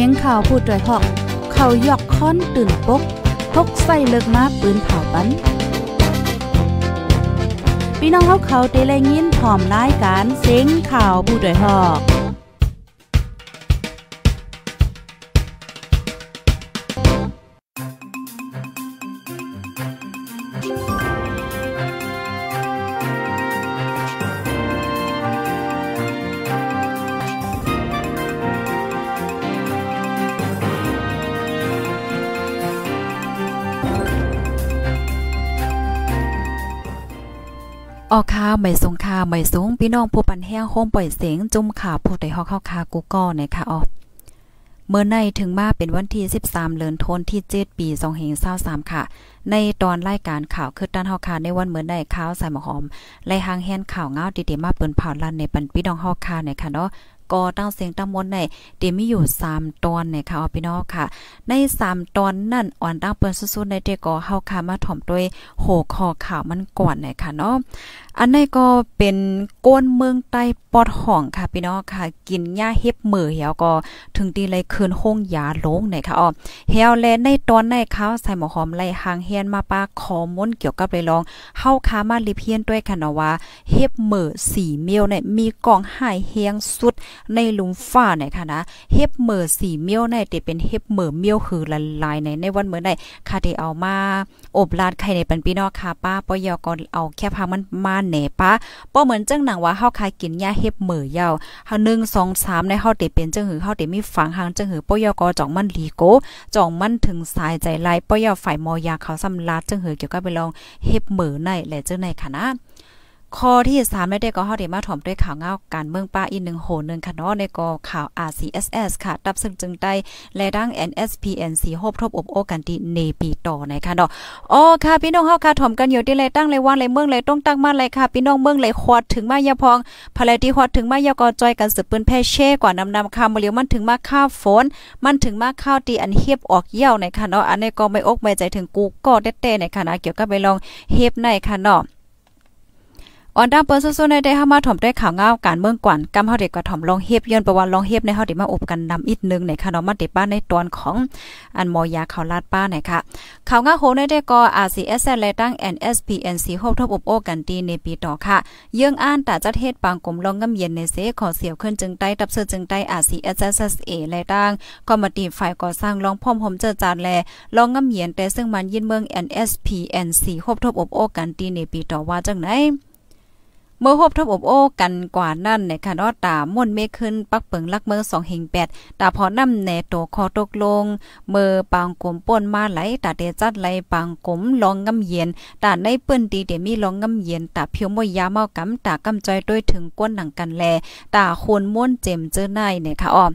สียงข่าวผู้ด้วยหอก เขายอกค้อนตื่นปกพกใส่เลิกมาปืนเผาปันพี่น้องเขาเขาเด้แลยินพร้อมรายการเสียงข่าวผู้ด้วยหอกาไม่สงค่าไม่สูงพี่น้องผู้ปันแห้งโฮมปล่อยเสียงจุ่มข่าวผู้ใดฮอกเข้าคากูก็นะคะอ๋อเมื่อในถึงมาเป็นวันที่13เดือนธันที่7ปี2523ค่ะ ในตอนรายการข่าวคือด้านเฮาค่ะในวันเมื่อในข่าวสายหมอหอมไละหางแฮนข่าวเงาดีๆมาเปิ้นผ่าลั่นในปันพี่น้องเฮาค่ะเนี่ยค่ะเนาะก็ตั้งเสียงตั้งมนในเดมีอยู่ 3 ตอนนนค่ะพี่น้องค่ะ ใน 3ตอนนั่นอ่อนตั้งเปิ้นสุดๆในเดก็เฮาค่ะมาถ่อมด้วย โหคอข่าวมันก่อนนนค่ะ เนาะ อันนี้ก็เป็นก้นเมืองใต้ปอดห่องค่ะพี่น้องค่ะ กินหญ้าเฮ็บมือเหี่ยวก็ถึงตีเลยคืนห้องยา ลงนนค่ะอ๋อเหียวแล ในตอน ในเขาใส่หมอหอมไล่หางเฮียนมาปาขอม้นเกี่ยวกับเลยลองเฮาค่ามาลิเพียนด้วยค่ะเนาะว่าเฮ็บมือสีเมียวเนี่ยมีกองหายเฮียงสุดในลุมฟ้าในค่ะนะเฮ็บเหมอสีเมียวในเตเป็นเฮ็บเหมอเมียวคือละลายในในวันเหมือนดค่ะเดเอามา อบลาดไข่ในปันพี่นอค่ะป้าปอยอก็เอาแค่พามันมาแหนป้าป้อเหมือนจังหนังว่าเฮาคายกินยาเฮ็บเหมอยาวสอา1 2 3ในเฮาเตเป็นจังหือเฮาเตมีฝังหางจังหือปอยอก็จ่องมันลีโกจ่องมันถึงสายใจไายปอยอฝ่ายมอยาเขาสำลาดจังหือเกี่ยวกับไปลองเฮ็บเหมอในและจังในค่ะนะข้อที่สามได้ไ้ก็เฮาได้มาถ่อมด้วยข่าวเงาการเมืองป้าอีกหนึ่งโหนึงค่ะเนาะในกอข่าว RCSS ค่ะ ตับซึ่งจึงได้และดัง n s p n ีโฮบทบอบโอกันตีเนปีต่อนะคะเนาะอ๋อค่ะ พี่น้องเฮาค่ะถ่อมกันอยู่ที่ไรตั้งไรวันไรเมืองไรต้องตั้งมาไรค่ะ พี่น้องเมืองไรฮอดถึงมายาพองภายที่ฮอดถึงมายากอจอยกันสืบปืนแพ่เช่กว่านำนำค่ะมเลียวมันถึงมาข้าวฝนมันถึงมาข้าวตีอันเฮบออกเยี่ยวในค่ะเนาะอันนี้ก็ไม่อกไม่ใจถึงกูก็เต้ๆในค่ะนะเกี่ยวกับไปลองเฮบในค่ะเนาะออนดัมเปิ้ลซู้ในได้เฮามาถมได้ข่าวเงาการเมืองกวนกำาเฮาเด็กกว่าถมลองเฮ็บย้อนประวัติลองเฮ็บในเฮาเด็กมาอบกันนำอีกนึง ในค่นาะมาเด็บ้านในตอนของอันมอยาข่าวลาดป้าหนค่ะข่าวเงาโหในได้ก่ออาซ็ RCS และตั้ง NSPNC โฮบทบอบโอ กันตีในปีต่อค่ะเยื่องอ่านตาจัดเฮ็ดปางกลมลองกำเย็นในเสขอเสียวขึ้นจึงใต้ตับเสือจึงใต้ออาซี r c สเอและตั้งกอมมิตี้ฝ่ายก่อสร้างลองพรอมผมเจอจานแลลองงำเย็นแต่ซึ่งมันยินเมือง NSPNC โฮบทบอบโอกันตีในปีต่อว่าจังไหนเมื่อพบทบอบโอ้ กันกว่านั่นในค่ะเนอะตาม่วนเมฆขึ้น ปักเปิงลักเมืองสองเฮงแปดตาพอนำแนโตคอตกลงเมื่อปางกลมป่นมาไหลตาเด จัดไหลปางกลมลองงำเย็นตาในปื้นดีเดมีลองงำเย็นตาเพียวมวยยาเมากำตากำจอยด้วยถึงก้นหนังกันแลตาโคนม่วนเจมเจอในเนี่ยค่ะอ้อ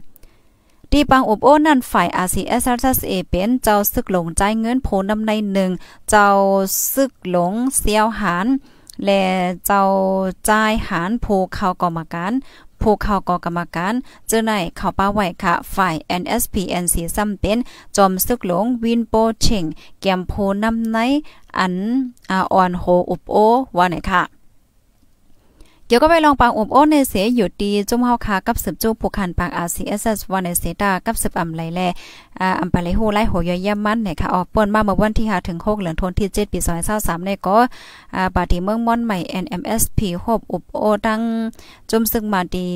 ดีปังอบโอ้นั่นฝ่ายอา c s RSA เอเป็นเจ้าซึกหลงใจเงินโพนำในหนึ่งเจ้าซึกหลงเซียวหานและเจ้าจ่ายหารผู้เข้ากรรมการผู้เข้ากกรรมการ เจอในเข้าป้าไหวค่ะ ฝ่าย NSPNC ซ้ำเป็นจอมสึกหลงวินโปเชงแกมโพนำในอันอ่อนโฮอุปโอ ว่าไหนค่ะดี๋ยวก็ไปลองปังอบโอ้ในเสียอยู่ดีจุ่มเฮาคากับสืบจู้ผู้คันปัง r เอสวันในเสตากับสืบอำไหลแลอ่าอำปะเลโหไล่โหยอยย่ำมันเนี่ยค่ะออกป่นมาเมื่อวันที่5ถึง 6เหลือนทนที่7ปี2023เนี่ยก็อ่าปาร์ตี้เมืองม่อนใหม่ NMSP โฮบอบโอ ตังจุ่มซึ่งมาดี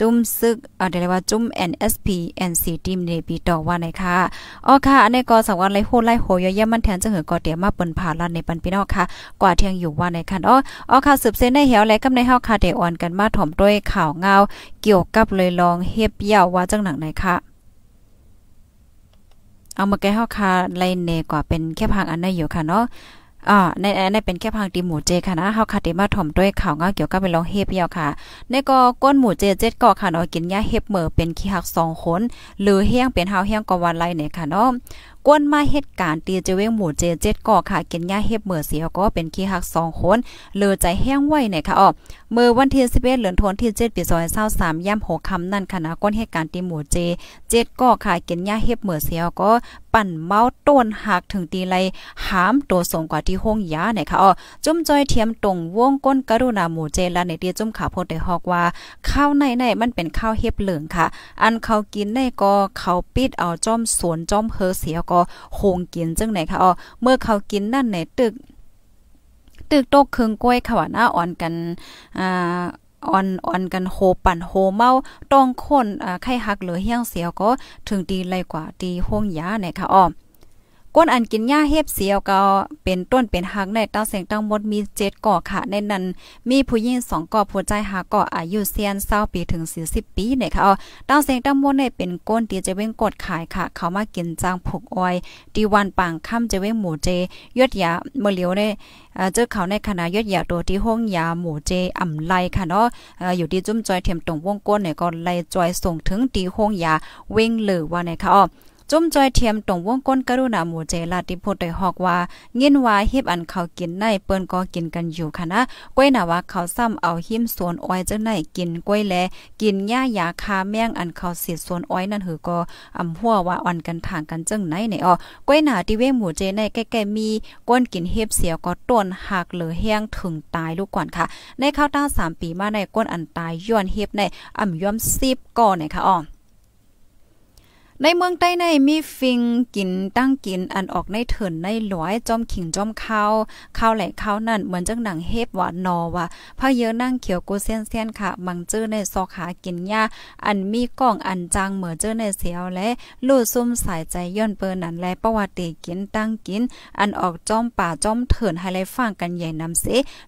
จุ้มซึกเอ่าเรียกว่าจุ้ม NSP NC ทีมเนปีต่อว่าไหนค่ะ อ๋อค่ะ อันนี้ก็สังวันไรโหดไ่โหยเยี่ยมมัน แทนจะเหือก่อเตียมาเปิ้นผ่าลันในปันพี่น้องค่ะ กว่าเที่ยงอยู่ ว่าไหนค่ะ อ๋อ อ๋อค่ะสืบเส้นในเหี่ยวและกำในเฮา ค่ะเดอ่อนกัน มาถ่อมด้วยข่าวเงาเกี่ยวกับเลยลองเฮ็บยาวว่าจังหนังไหนค่ะ เอามาแก้เฮาค่ะไล่เนกว่าเป็นแค่พังอันนี้อยู่ค่ะเนาะอ่าในในเป็นแค่พังตีหมูเจค่ะนะเฮาคาะติมาถ่อมด้วยข่าวงาเกี่ยวกับเป็นรองเฮบเหี่ยวค่ะในก็ก้นหมูเจเจ็ดก่อค่ะเนาะกินยาเฮบเหมอเป็นขี้หักสองคนหรือเฮี้ยงเป็นเฮาเฮี้ยงก็วันไล่เนี่ยค่ะเนาะกวนมาเหตุการณ์ตีเจเวงหมู่เจเจ็ดก่อค่ะกินยาเฮ็บเหมือเสียก็เป็น ขี้หักสองคนเลือใจแห้งไว้เนี่ยค่ะอ๋อเมื่อวันที่11เหลือนทนที่7ปีซอย23ย่ำ6คำนั่นคณะก้นเหตุการณ์ตีหมู่เจเจ็ดก่อค่ะกินยาเฮ็บเหมือเสียก็ปั่นเมาต้นหักถึงตีไรหามตัวส่งกว่าที่ห้องยาเนี่ยค่ะอ๋อจุ้มจอยเทียมตรงวงก้นกรุณาหมู่เจและในเตียจุ้มขาโพดได้ฮอกว่าข้าวในในมันเป็นข้าวเฮ็บเหลืองค่ะ อันเขากินในก็เขาปิดเอาจ้อมสวนจ้อมเฮอเสียก็โคงกินจังไหนค่ะอ๋อเมื่อเขากินนั่นในตึก ตึกโตกเครื่องกล้วยค่ะว่าหน้าอ่อนกัน อ่า อ่อนอ่อนกันโหปั่นโหเมาต้องคนไข้หักเหลือเฮี้ยงเสียวก็ถึงดีเลยกว่าดีห้องยาเนี่ยค่ะอ้อมก้นอันกินหญ้าเฮ็บเสียวก็เป็นต้นเป็นหักในเต้าเสียงตั้งหมดมีเ7ก่อค่ะในนั้นมีผู้หญิงสอ2ก่อผู้ใจหาก่ออายุเซียนเศร้าปีถึงสสี่ิบปีเนี่ยค่ะอาเต้าเสียงตั้งหมดเนี่ยเป็นก้นตีจะเว้งกดขายค่ะเขามากินจางผูกอ้อยดีวันปางค่ำจะเว้งหมูเจยอดยาเมลียวในเจอเขาในคณะยอดยาตัวที่ห้องยาหมูเจอ่ำไลค่ะเนาะอยู่ที่จุ้มจอยเทียมตรงวงก้นเนี่ยก็ไลจอยส่งถึงตีห้องยาเว้งเหลือว่าเนี่ยค่ะอ๋อจุ้มจอยเทียมตรงวงก้นกรุณาหมู่เจลาติโพได้ฮอกว่าเงินว่าเฮ็บอันเขากินในเปิ้น ก็กินกันอยู่ค่ะนะก้วยน่ะว่า เขาซ้ำเอาหิมสวนอ้อยจังไหนกินก้วยแลกินหญ้ายาคาแมงอันเขาสิสวนอ้อยนั่นหือก็อำหัว ว่าอ่อน กันทางกันจังไหนเนี่อก้วยน่ะติเวหมู่เจในใกล้ๆมีก้นกินเฮ็บเสียก็ต้นหักเหลือแห้งถึงตายลูกก่อนค่ะ ในข้าวตั้ง3ปีมาในก้นอันตายย้อนเฮ็บในอำย่อม10ก่อเนีค่ะอ๋อในเมืองใต้ในมีฟิงกินตั้งกิน อันออกในเถินในหลวยจอมขิงจอมข้าวข้าวไหล่ข้าวนั่นเหมือนจังหนังเฮบว่านอว่าพระเยอะนั่งเขียวกูเส้นเส้นค่ะมังเจอในซอกหากินหญ้า อันมีกล้องอันจางเหมือเจอในเสียว และลู่ซุ่มสายใจย่อนเปิ้นนั้นและประวัติกินตั้งกิน อันออกจอมป่าจอมเถินให้ไหลฟังกันใหญ่นำเส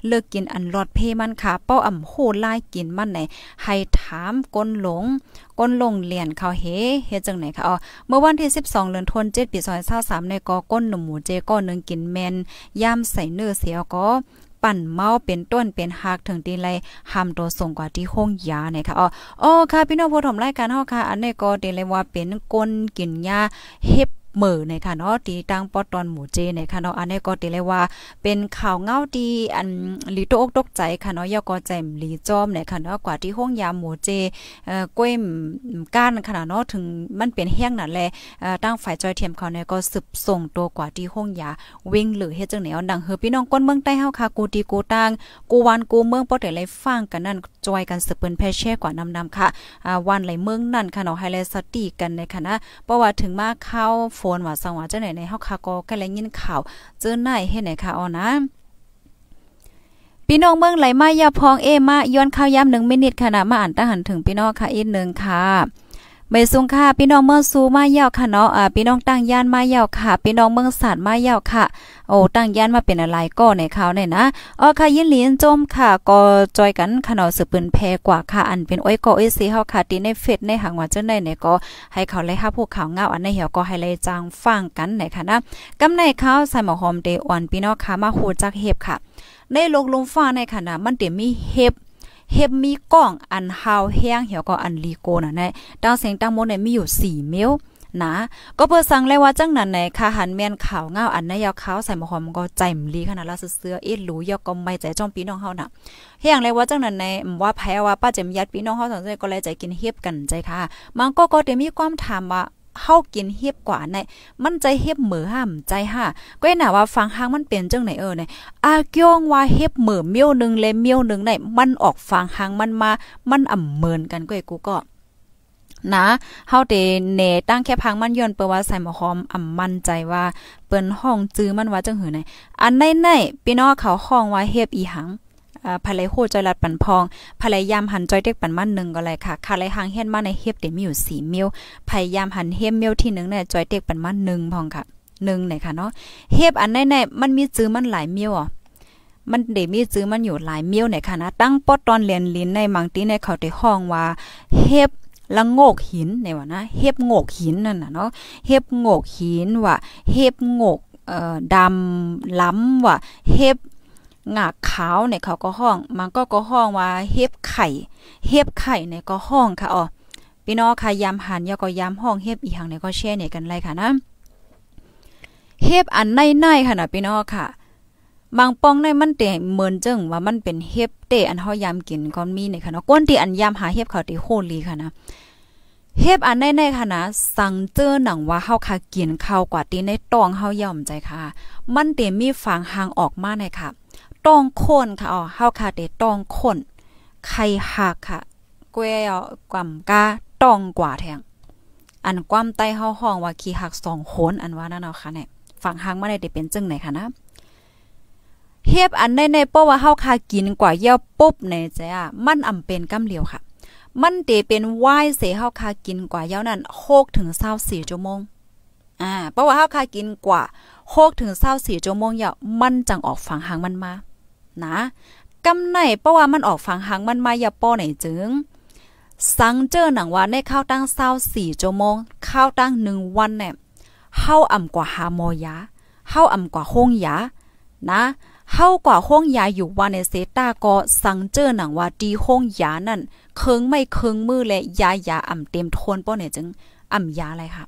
เลิกกินอันรอดเพมันค่ะ เป้าอ่ำโหล่กินมันไหน ให้ถามก้นหลงก้นลงเหรียญเขาเฮ เฮจังไหนคะอ๋อเมื่อวันที่ 12เดือนธันวาคม7ปี2023ในกอก้นหนุ่มหมูเจก้อนนึงกินแมนย่ามใส่เนื้อเสียก็ปั่นเมาเป็นต้นเป็นหักถึงตีไรหามตัวส่งกว่าที่ห้องยาเนี่ยค่ะอ๋ออ๋ค่ะ พี่น้องผู้ชมรายการเฮาค่ะ อันนี้ก็ตีเลว่าเป็นก้นกินยาเฮ็บเหมือในค่ะเนาะตีตั้งปอตอนหมู่เจในค่ะเนาะอันนี้ก็ตีเลยว่า เป็นข่าวเงาดีอันลีโตอกตกใจค่ะเนาะยอกอแจ่มลีจอมในค่ะเนาะกว่าที่ห้องยามหมู่เจเอ่อกล้วยก้านขนาดเนาะถึงมันเป็นแห้งนั่นแหละเอ่อตั้งฝ่ายจอยเทียมเขาเนี่ยก็สืบส่งตัวกว่าที่ห้องยาวิ่งหรือเฮ็ดจังไหนเอดังเฮอพี่น้องก้นเมืองใต้เฮาค่ะกูตีกูตั้งกูวานกูเมืองปอแต่ไรฟังกันนั่นจอยกันสืบเปิ้นแพ่แช่กว่านำนำค่ะอ่าวันไหลเมืองนั่นค่ะเนาะไฮไลท์สติกันในคณะเพราะว่าถึงมาเข้านว่าสังว่าจังไหนในเฮาคาก็ก็เลยยินข่าวเจอไหนเฮ็ดไหนค่ะออนะพี่น้องเมืองไหลมายาพองเอมาย้อนข้าวย้ำหนึ่งมินิทข่ะะมาอ่านตะหันถึงพี่น้องค่ะอีกหนึ่งค่ะเมซุงค่ะพี่น้องเมืองซูมาเยาวค่ะเนาะอ่าพี่น้องตั้งย่านมาเยาวค่ะ พี่น้องเมืองสานมาเยาวค่ะโอ้ตั้งย่านมาเป็นอะไรก็ในเขาเนี่ยนะอ๋อค่ะยินหลีนจมค่ะ ก็จอยกันขนาสืบปืนแพกว่าค่ะ อันเป็นอ้อยก็อ้อยสีเฮาค่ะตีในเฟซในหางว่าเจ้าในเนี่ยก็ให้เขาเลยค่ะผู้ข่าวเงาอันในเหี่ยวก็ให้เลยจางฟังกันไหนค่ะนะกำในเขาใส่หมอหอมเดออนพี่น้องค่ะมาโหจักเห็บค่ะในโลกลมฟ้าในค่ะนะมันเต็มมีเห็บเฮบมีกล้องอันฮาวแห้งเหี่ยวก็อันลีโกนะในดาวเสียงตั้งมดเนี่ยมีอยู่4เมลนะ ก็เื่อสั่งเลยว่าจังนั้นในค่ะหันแม่นข่าวเงาอันนายาวขาวใส่หมอหอมก็ใจมลีขนาดละเสื้อเอ็ดหรูยอกก็ไม่ใจจ้องปีน้องเฮาน่ะเฮียงเลยว่าจังนั้นในว่าแพ้ว่าป้าเจมยัดปีน้องเฮาสองใจก็เลยใจกินเฮียบกันใจค่ะมันก็ก็เตมีความถามว่าเฮากินเฮียบกว่าในมันใจเฮียบเหมือห้ามใจห่าก็น่ะว่าฟังห้างมันเปลี่ยนจังไหนเออในอาเกียงว่าเฮียบเหมือเมี้ยวนึงเลยเมี้ยวนึงในมันออกฟังห้างมันมามันอ่ำเมินกันก็ไอ้กูก็ นะเฮาเตเนตั้งแค่พังมันย้นเปว่าใส่หมอหอมอ่ำมั่นใจว่าเปิ้นห้องจื้อมันว่าจังหือไหนอันไหนๆพี่น้องเขาห้องว่าเฮ็บอีหังภายไรโคจอยลัดปันพองภายไรยามหันจอยเด็กปันมันหนึ่งก็เลยค่ะคาไรหางเฮียนมาในเฮียบเดี๋ยวมีอยู่สี่มิลพยายามหันเฮียมมิลที่หนึ่งเนี่ยจอยเด็กปันมันหนึ่งพองค่ะ หนึ่งเนี่ยค่ะเนาะ เฮียบอันไหนๆมันมีจื้อมันหลายมิลอ่ะมันเดมีจื้อมันอยู่หลายเมียวในคณะตั้งปอตอนเรียนลิ้นในมังตีในเขาได้ห้องว่า เฮ็บละโงกหินในว่านะ เฮ็บโงกหินนั่นน่ะเนาะ เฮ็บโงกหินว่าเฮ็บโงกเอ่อดำล้ำว่าเฮ็บงาขาวในเขาก็ห้อง มันก็ก็ห้องว่าเฮ็บไข่ เฮ็บไข่ในก็ห้องค่ะอ๋อพี่น้องค่ะยามหันยาก็ยามห้องเฮ็บอีหังในก็แช่เนี่ยกันไรค่ะนะ เฮ็บอันในในค่ะนะพี่น้องค่ะ บางปองในมันเตะเหมือนจึงว่ามันเป็นเฮ็บเตะอันเฮายามกินก้อนมีในค่ะเนาะก้นที่อันยามหาเฮ็บเขาตีโคลีค่ะนะเฮ็บอันในในค่ะนะสั่งเจอหนังว่าเฮาค่ะกินข้าวกว่าตีในตองเฮายอมใจค่ะ มันเตะมีฝังหางออกมาในค่ะต้องคนค่ะอ๋อเฮาค่ะเดต้องคนใครหักค่ะกวยอ๋อกว่ำกาต้องกว่าแทง อันความใต้เฮาห้องว่าขี้หักสองโหนอันว่านั่นเนาะค่ะเนี่ยฝั่งหางมาได้เป็นจึงไหนค่ะนะเฮียบอันในในเพราะว่าเฮาคากินกว่าเยี่ยวปุ๊บในจ้ะมันอำเป็นกำเหลียวค่ะ มันเตเป็นวายเสเฮาคากินกว่าเยี่ยวนั้น6ถึง24ชั่วโมง อ่าเพราะว่าเฮาคากินกว่า6ถึง24ชั่วโมงเยี่ยวมันจังออกฝั่งหางมันมานะกำไหนเพราะว่ามันออกฝังหังมันมาอย่าป้อไหนจึงสังเจอหนังว่าในข้าวตั้งเศร้าสี่ชั่วโมงข้าวตั้งหนึ่งวันเนี่ยเฮาอ่ำกว่าหาโมยาเฮาอ่ำกว่าโคงยานะเฮากว่าโคงยาอยู่ว่าในเซต้าก็สังเจอหนังว่าดีโคงยานั่นเคิงไม่เคิงมือและยายาอ่ำเต็มทนป้อเนี่ยจึงอ่ำยาอะไรคะ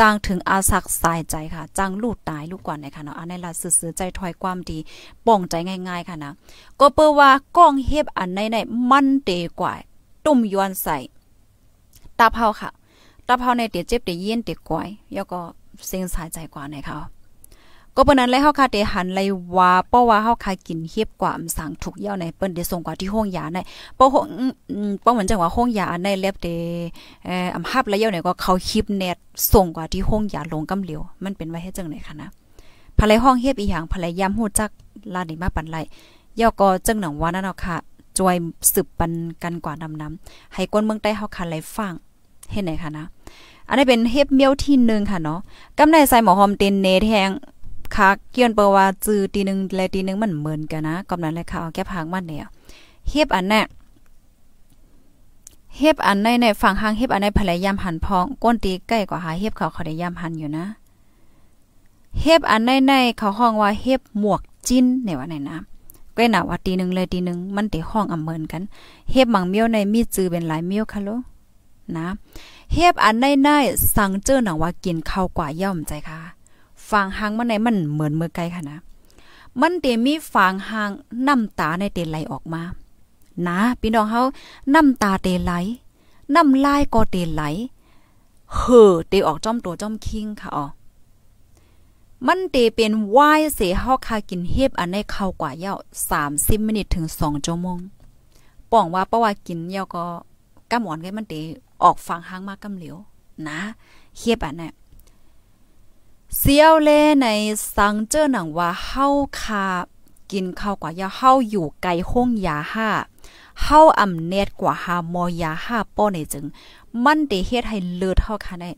จางถึงอาศักสายใจค่ะจางลูดตายลูกกว่าในค่ะเนาะอันนี้ละสื่อใจถอยความดีป่อง ใจง่าย ๆค่ะนะก็เปิว่าก้องเฮ็บอันในในมันเตกว่าตุ่มยวนใส่ตาเผาค่ะตาเผาในเตียเจ็บเตียเย็นเตียก้อยแล้วก็เสีงสายใจกว่าในค่ะก็เปิ้นนั้นเลยเฮาคาเตหันเลยว่าเพราะว่าเฮาคากินเฮีบกว่าอำสังถูกเย่าในเปิ้นได้ส่งกว่าที่ห้องยาในเพราะห้องเพราะเหมือนจังว่าห้องยาในเล็บเตเอ่อำฮับแล้วเย่าเนี่ยก็เขาคลิปเน็ตส่งกว่าที่ห้องยาลงกำเหลียวมันเป็นไว้ฮ็ดจังไหนคะนะภายห้องเฮีบอีหยังภายยามฮู้จักลาดนี่มาปันไหลย่อก็จังหนังว่านั่นเนาะค่ะจวยสืบปันกันกว่าดำน้ำให้ก้นเมืองใต้เฮาคันไหลฟังเห็นไหนคะนะอันนี้เป็นเฮบเมียวที่หนึ่งค่ะเนาะกำในใส่หมอหอมเต็นเนแทงค่ะ เกี่ยนเปว่าจื้อตีนึงและตีนึงมันเหมือนกันนะ กำนั้นเลยค่ะ เอาแก้พางมันเนี่ยเฮียบอันน่เฮีบอันในในฝั่งหางเฮีบอันในภรรยามหันพอง ก้นตีใกล้กว่าหาเฮีบเขาเขาได้ยามหันอยู่นะเฮีบอันในในเขาห้องว่าเฮีบหมวกจิ้นเนี่ยว่าไหนนะก็หนาว่าตีนึงเลยตีนึงมันตีห้องอ่ำเหมินกันเฮีบหมังเมียวในมีจื้อเป็นหลายเมียวค่ะโลนะเฮีบอันในในสั่งเจอหนังว่ากินข้าวกว่าย่อมใจค่ะฟางหางมันไหนมันเหมือนเมื่อไกลค่ะนะ มันเตมีฟางหางน้ำตาในเตไหลออกมา นะพี่น้องเฮาน้ำตาเตไหลน้ำลายก็เตไหลเห่อเตออกจ้อมตัวจ้อมคิงค่ะอ๋อ มันเตเป็นวายเสเฮาคากินเฮบอันในเข้ากว่าเยา30มินิทถึง2ชั่วโมงป้องว่าเพราะว่ากินเยาก็กำหมอนไงมันเตออกฟังหางมากำเหลียวนะเฮบอันน่ะเสียวเลในสังเจอหนังว่าเฮาคากินข้าวกว่ายาเฮาอยู่ไกลห้องยาห้าเฮาอำเนตกว่าหามอยาห้าป้อในจึง มันเดเฮ็ดให้เลือดเฮาคาได้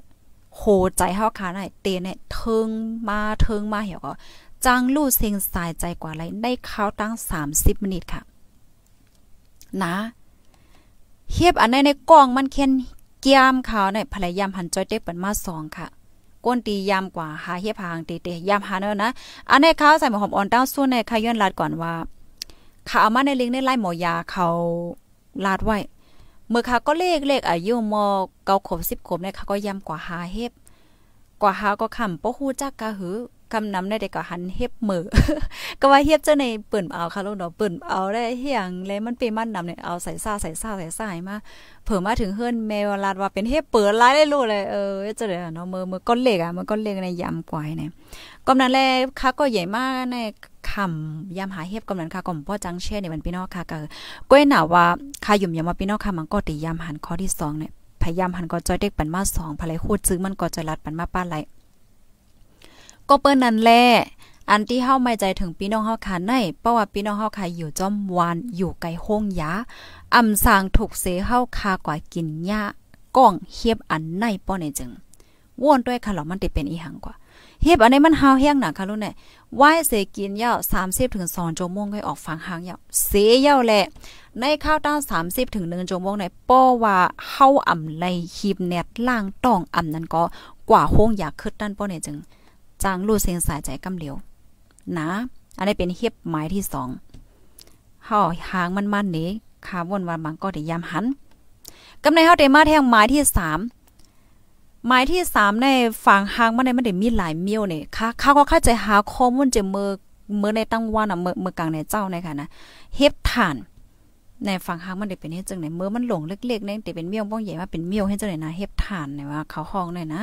โหใจเฮาคาได้เตเนี่ยเทิงมาเทิงมาเหี่ยวก็จังลู่เซ็งสายใจกว่าไรได้ข้าวตั้ง30มินิทค่ะ นะเฮียบอันในในกลองมันเขียนเกียมขาวในภรรยามหันจอยเต็เปินมา2ค่ะก้นตียามกว่าหาเฮียพางเตเตยามหาเนอนะ อันนี้เขาใส่หมอหอมอ่อนเต้าส่วนในขย้อนลาดก่อน ว่าเขาเอามาในลิงในไล่หมอยาเขาลาดไว้ เมื่อเขาก็ เลขเลขอายุมอเกาขบสิบขบเนี่ยเขาก็ยำกว่า หาเฮ็บกว่า หาก็ขำป้หูจักกะหือคำนำได้แต่ก็หันเฮ็บมือ ก็ว่าเฮ็บเจ้าในเปิ่นเอาค่ะลูกเนาะเปิ่นเอาได้เฮียงแล้วมันเปมันนำเนี่ยเอาใส่ซ่าใส่ซ่าใส่ซ่าให้มาเผื่อมาถึงเฮือนแมวลาดว่าเป็นเฮ็บเปิดลายได้ลูกเลยเออเจ้าเด้ยเนาะมือมือก้นเล็กอ่ะมันก้นเล็กในยำกวยเนี่ยกำนั้นแลค่ะก็ใหญ่มากในคำยามหาเฮ็บกำนั้นค่ะก็บ่อจังแช่เนี่ยมันพี่น้องค่ะก็ก้อยหน่าว่าค่ะยุ่มยามว่าพี่น้องค่ะมันก็ติยามหันข้อที่2เนี่ย พยายามหันก็จอยเด็กปันมา2พะไลโคตรซื้อมันก็จะยลัดปันมาป้าไหลก็เปิ้นนั่นแหละอันที่เฮาไม่ใจถึงพี่น้องเฮาขาในเพราะว่าพี่น้องเฮาขาอยู่จอมวานอยู่ไกลห้องยาอำสางถูกเสเฮาคากว่ากินหญ้าก้องเฮียบอันในป้อในจึง ว่นด้วยค่ะหรอมันติเป็นอีหังกว่าเฮียบอันนี้มันเฮาแห้งหนักค่ะลูกเนี่ยว่ายเสกินยาว30ถึง2องจมงห้ออกฟังหางยาวเสยาวแหละในข้าวตั้ง30ถึง1นึ่งจมงในป้อว่าเฮาอำไลหีบเนตล่างต้องอำนั้นก็กว่าห้องยาคึดนั่นป้อในจึงจางลู่เซีงสายใจกำเหลียว นะ อันนี้เป็นเฮียบหมายที่สองเฮาหางมันมันนี้คาวนวันมังก็ได้ยามหัน กำในเฮาได้มาแทงหมายที่สามหมายที่สามในฝั่งหางมันในมันได้มีหลายเมียวเนี่ยค่ะข้าก็เข้าใจหาข้อมูลจะเมือเมื่อในตั้งวันอ่ะเมื่อกลางในเจ้าในค่ะนะ เฮ็บฐาน ในฝั่งหางมันได้เป็นเฮ็ดจังไหนเมื่อมันหลงเล็กๆเนี่ยแต่เป็นเมี่ยวบ้องใหญ่มาเป็นเมี่ยวให้จังไหนนะ เฮ็บฐานเนี่ยว่า เขาห้องเนยนะ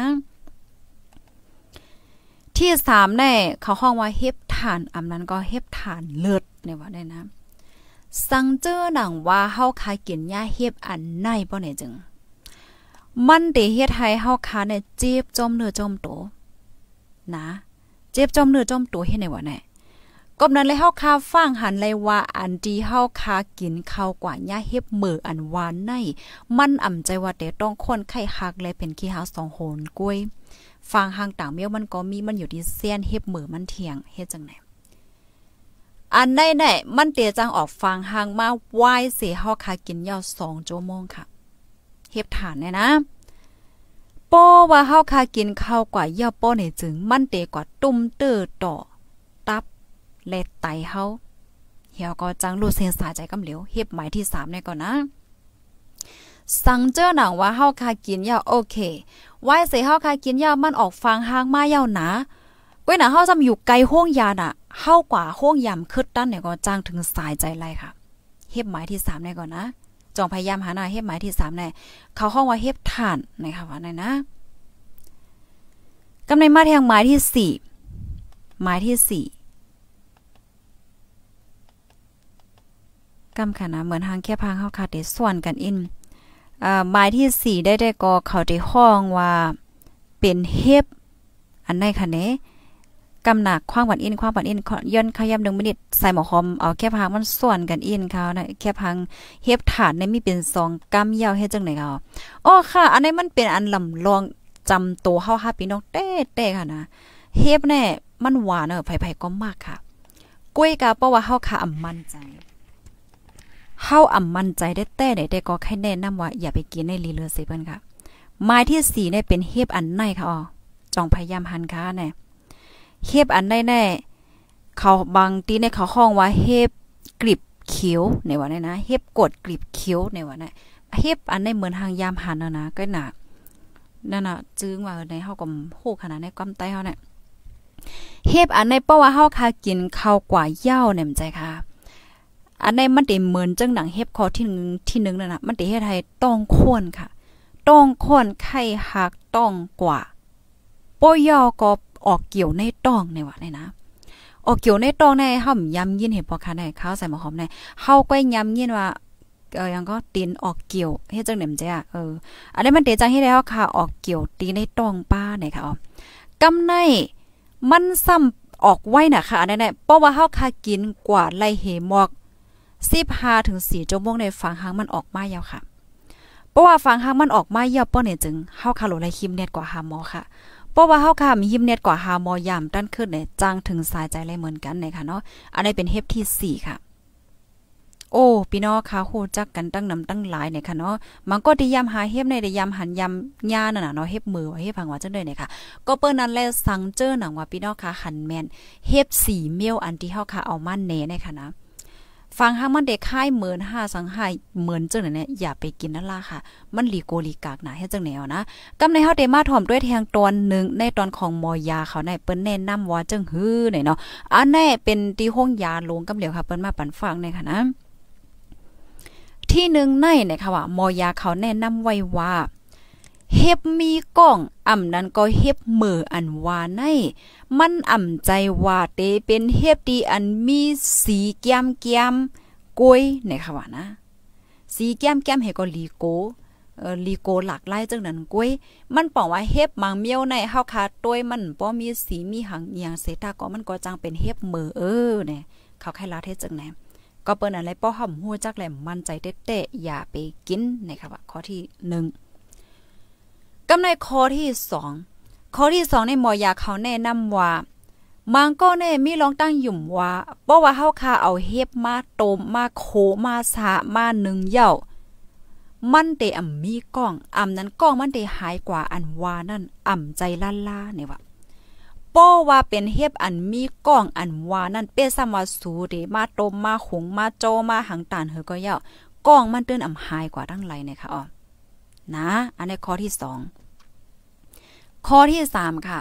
ที่สามเนี่ยเขาห้องว่าเฮบฐานอำนั้นก็เฮบฐานเลิศเนี่ยว่าได้นะสังเจอหนังว่าเฮาคายกินยาเฮบอันไหนบ่เนี่ยจึงมันเตเฮ็ดให้เฮาคาเนี่ยเจ็บจมเนื้อจมตัวนะเจ็บจมเนื้อจมตัวเฮ็ดไหนวะเนี่ยกบนั้นเลยเฮาคาฟังหันเลยว่าอันดีเฮาคากินข้าวกว่ายาเฮ็บมืออันหวานใน มันอ่ำใจว่าเตต้องคนไข้คักเลยเป็นขี้หาสองโหนกล้วยฟังห่างต่างเมียวมันก็มีมันอยู่ที่เซียนเฮ็บมือมันเทียงเฮ็ดจังไหนอันได้ไหนมันเตียจังออกฟังห่างมาไหว้เสียเฮาคากินยาวสองโจโมงค่ะเฮ็บฐานเนี่ยนะป้อว่าเฮาคากินข้าวกว่าย่าป้อนี่จึงมันเตกว่าตุ้มเตอต่อ ตับ และไตเฮาเฮียก็จังรู้เส้นสายใจกำเหลียวเฮ็บหมายที่3เนี่ยก่อนนะสังเจอหนังว่าเฮาคากินยาโอเค ไว้เสเฮาคากินยามันออกฟังห้างมาเยาวนะก้วยหนาเฮาจำอยู่ไกลห้องยาน่ะเฮากว่าห้องยาคึดตั้นเนี่ยก็จ้างถึงสายใจไรค่ะเฮ็บหมายที่3ไน้่ก่อนนะจองพยายามหาหน้าเฮ็บหมายที่3แน่เขาห้องว่าเฮ็บฐานนะคะว่าไหนนะ กำในมาแทงหมายที่4หมายที่4กำขนาเหมือนหางแค่พางเข้าคาเดส่วนกันอินอ่าหมายที่4ได้ได้ก็เขาได้ห้องว่าเป็นเฮบอันไหนคะเนกำหนักความหวานอินความหวานอินย้อนขยำบหนึ่งมินิทใส่หมอคอมเอาแค่พังมันส่วนกัน อินเขานะแค่พังเฮบถาดในมีเป็นซองกำยาวเฮ็ดจังไหนเขาอ๋อค่ะ อันนี้มันเป็นอันลำลองจำตัวเฮาห้าปีน้องเต้เต้ค่ะนะเฮบแน่มันหวานเออไผ่ไ่ก็มากค่ะกล้วยกาเพราะว่าเฮาขาอ่ำมั่นใจเฮาอ่ำมั่นใจได้แต่ไหนแต่ก็แค่แนะนำว่า อย่าไปกินในลีเลือเซเพิ่นค่ะหมายที่สี่เนี่ยเป็นเฮบอันในค่ะอ๋อจองพยายามหันค้าเน่เฮบอันในแน่เขาบางทีเนี่ยเขาห้องว่าเฮบกริบเขียวในวันนี้นะเฮบกดกริบเขียวในวันนี้เฮบอันในเหมือนทางยามหันนะนะก็หนักนั่นน่ะ จึงว่าในเฮาก็โหขนาดในกวาใต้เฮาเนี่ยเฮบอันในเป้าว่าเฮาคากินข้าวกว่าเหย้าเนี่ยมใจค่ะอันในมันเต็เหมือนจังหนังเฮ็บคอที่หนึ่งที่หนึ่งนั่นนะมันเต็เฮ็ดให้ต้องค้นค่ะ ต้องค้นไข่หักต้องกว่าปอยอก็ออกเกี่ยวในต้องในวะในนะ ออกเกี่ยวในต้องในเฮายำยินเห็บพอค่ะในข้าวใส่หมอหอมในเฮาก็ยำยินว่าเออยังก็ตีนออกเกี่ยวเฮ็ดจังเหดมจ้ะเออ อันนี้มันเตจังเฮ็ดแล้วค่ะออกเกี่ยวตีในต้องป้าในค่ะอ๋อกำในมันซ้ำออกไว้น่ะค่ะอันนั้นเพราะว่าเฮาคากินกว่าไล่เหหมอก15ถึง4ชั่วโมงในฝังหางมันออกมายาวค่ะ เพราะว่าฝังหางมันออกมายาวป้อเนี่ยจึงเฮาคาโลไลคิมเน็ตกว่าหาหมอค่ะ เพราะว่าเฮาคามีฮิมเน็ตกว่าหาหมอยามด้านขึ้นเนี่ยจ้างถึงสายใจเลยเหมือนกันเ่ยค่ะเนาะอันนี้เป็นเฮปที่4ค่ะ โอ้พี่น้องค่ะโคจักกันตั้งนำตั้งหลายเนี่ยค่ะเนาะมันก็ทด่ยามหาเฮปในได้ยามหันยามย่านั่นน่ะเนาะเฮปมือว่าเฮปบังว่าจังได๋เนี่ยค่ะ ก็เปิ้นนั้นแลสั่งเจอหนังว่าพี่น้องค่ะหันแม่นเฮป4เมลอันที่เฮาค่ะเอามาแหน่เนี่ยค่ะนะฟังห้างมันเด็กค่ายเหมือนห้าสังหายเหมือนจังเนี่ยอย่าไปกินนั่นล่ะค่ะ มันลีโกลีกากหนาให้จังแนวนะ กำในเฮาเดมาถ่อมด้วยแทงตอนหนึ่งในตอนของมอยาเขาในเปิ้นแนะนำว่าจังฮื้อหน่อยเนาะอันแน่เป็นตีห้องยาลงกำเหลียวค่ะเปิ้นมาปันฟังในค่ะนะ ที่หนึ่งในเนี่ยค่ะว่ามอยาเขาแนะนำไว้ว่าเฮ็บมีก้องอ่ำนั้นก็เฮ็บมืออันวาใน มันอ่ำใจว่าเตเป็นเฮ็บดีอันมีสีแก้มแก้มกวยในค่ะว่านะ สีแก้มแก้มเฮก็ลีโกเออลีโกหลากหลายจังนั้นกวย มันป้องว่าเฮ็บมังเมียวในเฮาคาตวยมันบ่มีสีมีหังเยียงเสตาก็มันก็จังเป็นเฮ็บมือเออเนี่ยเขาใครลาเทศจังแนก็เปิ้นอะไรป้อห่อมฮู้จักแหลมมั่นใจเตะๆอย่าไปกินในค่ะว่าข้อที่1กำในข้อที่สองข้อที่สองในหมอยาเขาแนะนำว่า มังก็แน่มีร้องตั้งหยุ่มว่าเพราะว่าเฮาคาเอาเฮ็บมาโตมมาโคมาสามาหนึ่งเย่า มันเตอ่ามีกล้องอ่ำนั้นกล้องมันเตหายกว่าอันวา นั่นอ่ำใจล่าล่าเนี่ยวะปาะว่าเป็นเฮ็บอันมีกล้องอันวา นั่นเป้ซ้ำว่าสูเดมาตมมาหงมาโจมาหังตานเฮอก็เย่ากล้องมันเตือนอ่ำหายกว่าทั้งไรเนี่ยค่ะอ๋อนะ อันในข้อที่สองข้อที่สามค่ะ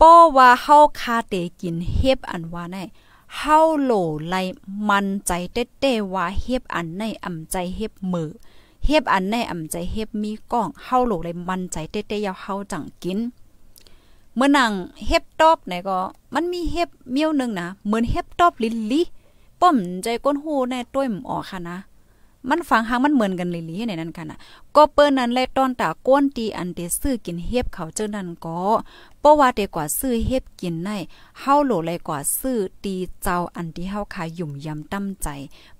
ป้อว่าเฮาคาเตกินเฮ็บอันว่าไนเฮาโหลไลมันใจเต้เต้ว่าเฮ็บอันในอ่ำใจเฮ็บมือ เฮ็บอันในอ่ำใจเฮ็บมีกล้องเฮาโหลไลมันใจเต้เต้ยาวเฮาจังกิน เมื่อนังเฮ็บตอบไหนก็ มันมีเฮ็บเมียวนึงนะเหมือนเฮ็บตอบลิลิป้อมใจก้นหูในต้วยมออกค่ะนะมันฟังหางมันเหมือนกันเลยลีในนั้นกันอ่ะ ก็เปิ้นนั้นแลตอนตาก้นตีอันเดซื้อกินเฮ็บเขาเจ้านั้นก็เพราะว่าเตกว่าซื้อเฮ็บกินในเฮาโหลเลยกว่าซื้อตีเจ้าอันที่เฮาคายุ่มยำตั้มใจ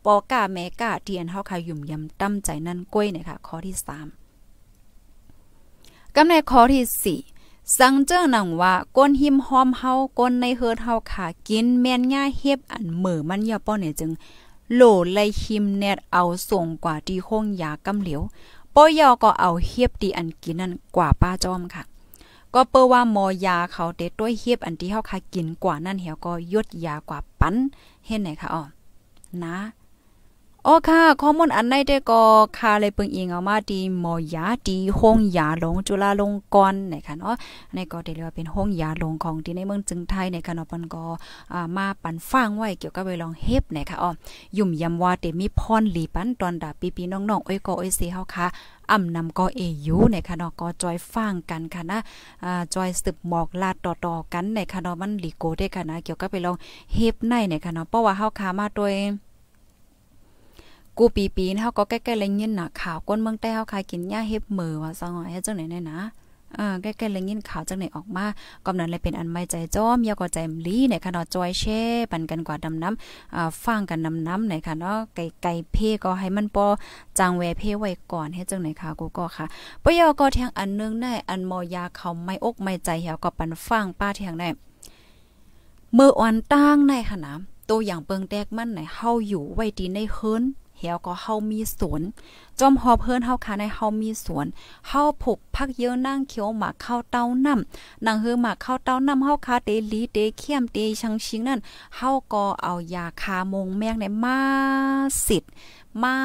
ปอกาแม่กาเตียนเฮาคายุ่มยำตั้มใจนั่นก้อยเนี่ยค่ะข้อที่สามกำในข้อที่สี่สังเจ้าหนังว่าก้นหิมหอมเฮา ก้นในเฮิดเฮาขากิน แม่นง่าเฮ็บอันเหมือมันย่อป้อเนี่ยจึงโหลไลหิมเนตเอาส่งกว่าดีโค้งยากำเหลียวป้อยอก็เอาเฮียบดีอันกิน นั่นกว่าป้าจอมค่ะ ก็เปิว่ามอยาเขาเด็ดด้วยเฮียบอันที่เฮาคากินกว่านั่นเหี่ยวก็ยดยากว่าปั้น เห็นไหนคะอ๋อนะอ๋อค่ะข้อมูลอันหนได้ก็คาเลยเปิงอิงเอามาดีหมอยาดีห้องยาหลงจุฬาลงกรณ์นะคะเนาะในก็เด้เรียกว่าเป็นห้องยาหลงของที่ในเมืองจึงไทยในคะเนาะปันก็อ่ามาปันฟังไว้เกี่ยวกับเวลองเฮ็บนะคะอ๋อยุ่มยำว่าเตมีพรหลีปันตอนดาปีปีน้องๆโอ้ยก็โอ้ยสิเฮาค่ะอ่ำนำก็เอยูในคะเนาะก็จอยฟังกันค่ะนะ อ่าจอยสืบหมอกลาดต่อๆกันในคะเนาะมันลีโกได้ค่ะนะ เกี่ยวกับไปลองเฮ็บในในคะเนาะเพราะว่าเฮาค่ะมาตดยกูปีปีนเฮาก็แก้ๆเลยยินน่ะข่าวก้นเมืองใต้เฮาคายกินหญ้าเฮ็บมือว่าซองเฮ้จังไหนเน่นะเออแก้ๆเลยยินข่าวจังไหนออกมากำนั้นเลยเป็นอันไม่ใจจ้อมยาก็ใจมลีในค่ะนาจอยแช่ปันกันกว่าดำน้ำอ่าฟังกันดำน้ำในค่ะเนาะไก่ไก่เพก็ให้มันปอจางแวเพไว้ก่อนเฮ้จังไหนค่ะกูก็ค่ะปยอก็แทงอันนึงได้อันมอยาเขาไม่อกไม่ใจเหี่ยวก็ปันฟังป้าแทงได้มืออ่อนตั้งในค่ะนะตัวอย่างเปิงแตกมันไหนเฮาอยู่ไว้ดีในเฮิรนแี่วก็เฮามีสวนจอมหอบเพื่นเฮาคาในเฮามีสวนเฮาผูกพักเยอะนั่งเขียวหมากข้าวเต้าน้ำนั่งเฮือหมากข้าวเต้าน้ำเฮาคาเตลีเตเขี้ยมเตชังชิงนั่นเฮาก็เอายาคามงแมงในมาสิทธิ์มา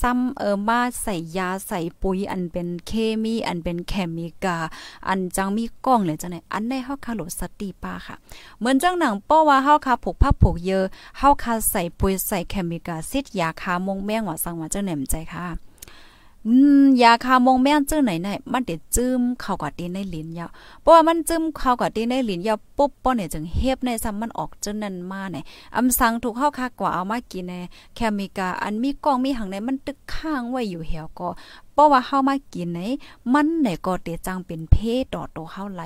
ซ้ำเออมาใส่ยาใส่ปุ๋ยอันเป็นเคมี อันเป็นเคมีกาอันจังมีกล้องเลยจังไหนอันได้เฮาคาโลสติปาค่ะ เหมือนจังหนังป้อว่าเฮาคาผูกผ้าผูกเยอะเฮาคาใส่ปุ๋ยใส่เคมีกาซิดยาคามงแมงว่าสังว่าจังแหนมใจค่ะอืมยาคามงแม่นจื้อไหนๆมันเดดจื้มเข้ากัดาตีในลิ้นยาเพราะว่ามันจื้มเข้ากัดาตีในลิ้นยาปุ๊บป้อเนี่ย จึงเฮ็บในซ้ำมันออกจน้นั่นมาหนยอำสังถูกเฮาคักกว่าเอามากินในแคมิกาอันมีกองมีหังในมันตึกข้างไว้อยู่เหี่ยวก็เพราะว่าเฮามากินไหน มันไหนก็เตจังเป็นเพศต่อตัวเฮาไหล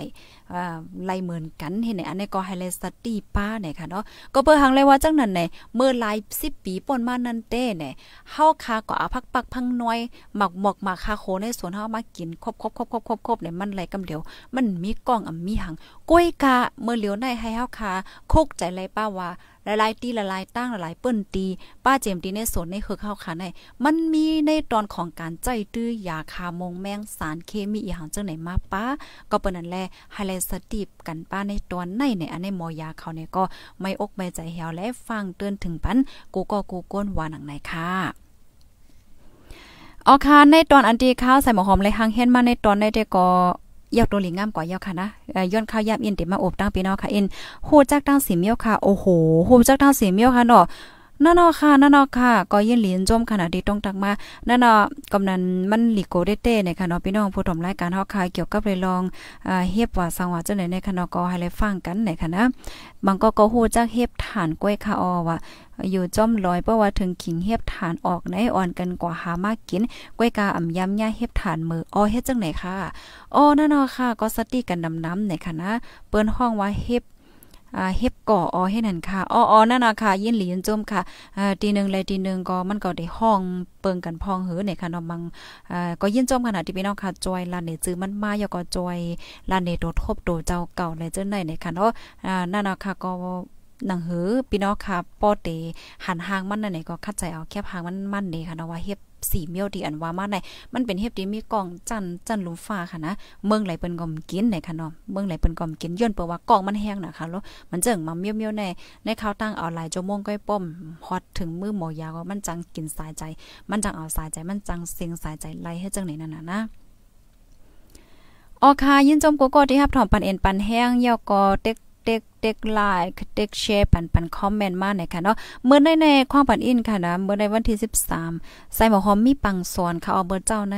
อ่าไหลเหมือนกันเห็นไหนอันนี้ก็ไฮไลท์สตีป้าเนี่ยค่ะเนาะก็เปิ้หังเลยว่าจังนั้นไหนเมื่อหลาย10ปีป่นมานั่นเต้ี่ยเฮาคา ก็เอาพักปักพังน้อยหมักหมอกหมักคาโคในสวนเฮามากิน ครบครบครบครบครบครบเนี่ยมันไหลกำเดียว มันมีกล้องอ่ะมีหังกล้วยกาเมื่อเหลียวในให้เฮาคาคุกใจไหลป้าว่าหลายๆตีหลายๆตั้งหลายๆเปิ้นตี ป้าเจมตีในสนในคือเข้าขาในมันมีในตอนของการใจตื้อยาคามงแมงสารเคมีอีหางจังไหนมาป้า ก็เปิ้นนั่นแหละไฮไลท์สติปกันป้าในตอนในในอันในหมอยาเขาเนี่ยก็ไม่อกไม่ใจเหวและฟังเตือนถึงปันกูก็กูก้นว่าหนังไหนค่ะออคาในตอนอันตีข้าวใส่หมอหอมเลยหางเห็นมาในตอนในเด็กก็ยาตัวหลิงงามกว่ายาค่ะนะย้อนข้าวยามอินเดมาอบตั้งพี่น้องค่ะอินโหจักตั้งสีเมียวค่ะ โอ้โหโหจักตั้งสีเมียวค่ะเนาะนั่นอค่ะนั่นอค่ะก็ยินหลีนจมขนาดดีต้องตักมานั่นอกำนันมันหลีโกเดเต้ในค่ะเนาะพี่น้องผู้ชมรายการเฮาค่ะเกี่ยวกับเรลองอ่าเฮ็บว่าสังว่าจังได๋ในค่ะเนาะก็ให้ได้ฟังกันในค่ะนะบางก็ก็ฮู้จักเฮ็บฐานกล้วยค่ะอว่าอยู่จ้อมลอยเพราะว่าถึงขิงเฮ็บฐานออกในอ่อนกันกว่าหามากกินกล้วยกาอ่ำยำย่าเฮ็บฐานมืออ้อเฮ็ดจังไหนค่ะอ้อนั่นอค่ะ ก็สติกันดำน้ำไนค่ะนะเปิ้นห้องว่าเฮ็บ่าเฮ็บก่อออให้นั่นค่ะอ้อๆนั่นน่ะค่ะยินหลียินจมค่ะ อ่าตีนึงเลยตีนึงก็มันก็ได้ห้องเปิงกันพองหือในค่ะเนาะมังอ่าก็ยินจมขนาดที่พี่น้องค่ะจอยลานเนีจื้อมันมาอย่าก็จอยลานเนี่โดทบโดเจ้าเก่าเลยเจ้าไหนในค่ะเนาะอ่านั่นน่ะค่ะก็หนังหือพี่น้องค่ะป้อเตหันหางมันนั่นเหนก็คัดใจเอาแคบหางมันมันเดค่ะเนาะว่าเฮ็บสีเมียวที่อันว่ามาในมันเป็นเฮ็ดที่มีกองจันจันลุมฟ้าค่ะนะ เมืองไหลเปิ้นกอมกินในค่ะเนาะเมืองไหลเปิ้นกอมกินย้อนเปว่ากองมันแห้งนะคะแล้วมันจึงมาเมียวๆในในข้าวตั้งเอาหลายโจมงก้อยป้อมฮอดถึงมือหมอยาก็มันจังกินสายใจ มันจังเอาสายใจ มันจังเสียงสายใจไล่ให้จังไหนนั่นน่ะนะ ออคายินจมโกโก้ที่รับถอมปันเอ็นปันแห้งยอกอเต็กเต็กต็กไลค์เต็กแชร์ปันปันคอมเมนต์มาหน่อยค่ะเนาะเมื่อในในข้างปันอินค่ะนะเมื่อในวันที่ 13 ใส่หมอหอมมีปังสอนค่ะเอาเบอร์เจ้าใน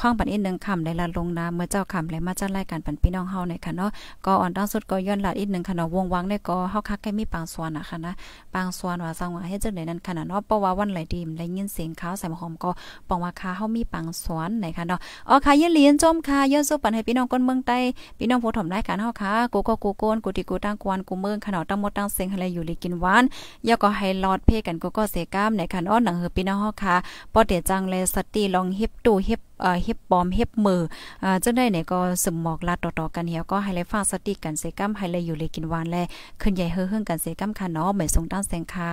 ข้างปันอินหนึ่งคำได้ละลงนะเมื่อเจ้าคำและมาจัดรายการปันพี่น้องเฮาหน่อยค่ะเนาะก็อ่อนตั้งสุดก็ย้อนหลัดอีกหนึ่งค่ะเนาะวงวังในก็เฮาคักแค่มีปังสอนนะค่ะนะปังสอนว่าสังว่าเฮ็ดจังได๋นั้นค่ะเนาะเพราะว่าวันไหลดีมได้ยินเสียงขาวใส่หมอหอมก็ปองว่าค่ะเฮามีปังสอนหน่อยค่ะเนาะอ๋อค่ะยินเลียนจมค่ะย้อนสุปันให้พี่น้องคนเมืองใต้พี่น้องผู้ถมรายการเฮาค่ะกูก็กูโกนกูติกูตั้งกวนกูเมืองขนาตั้งมดตั้งเซ็งอะไรอยู่ลีกินหวานยาก็ให้ลอดเพ่กันก็ก็เสก้ามในคันอ้อนหนังเฮอปี่นฮอค่ะปอเดียจังเลยสตีลองเฮ็บตูเฮ็บเอ่อเฮ็บปอมเฮ็บมืออ่อจะได้หนก็สมหมอกลาดต่อๆกันเหี่ยวก็ให้เลยฟ้าสติกันเสก้ามให้เลยอยู่เลยกินหวานแลขึ้นใหญ่เฮือเฮืองกันเสก้ามค่ะเนาะเหมือนทรงตั้งเซ็งค่ะ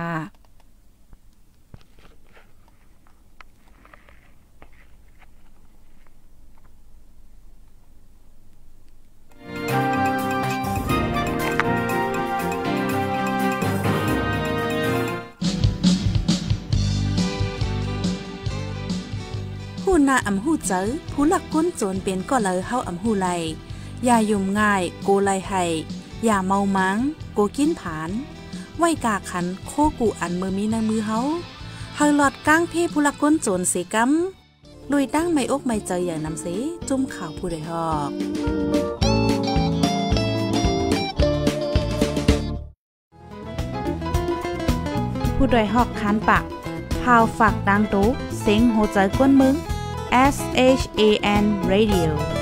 นาอำหู้เจอผู้หลักก้นโจรเป็นก็เลยเฮาอำหู้ไลอย่ายุ่มง่ายโกไลให้อย่าเมามังโกกินผาน ไว้กาขันโคกูอันมือมีในมือเฮาเฮาหลอดก้างเพ่ผู้หลักก้นโจรเสกำลุยตั้งไม่อกไม่ใจอย่างนำเสจุ่มข่าวผู้ใดฮอก ผู้ดยหอกคันปากพาวฝากดังตู้เสียงโหใจก้นมึง S H A N Radio.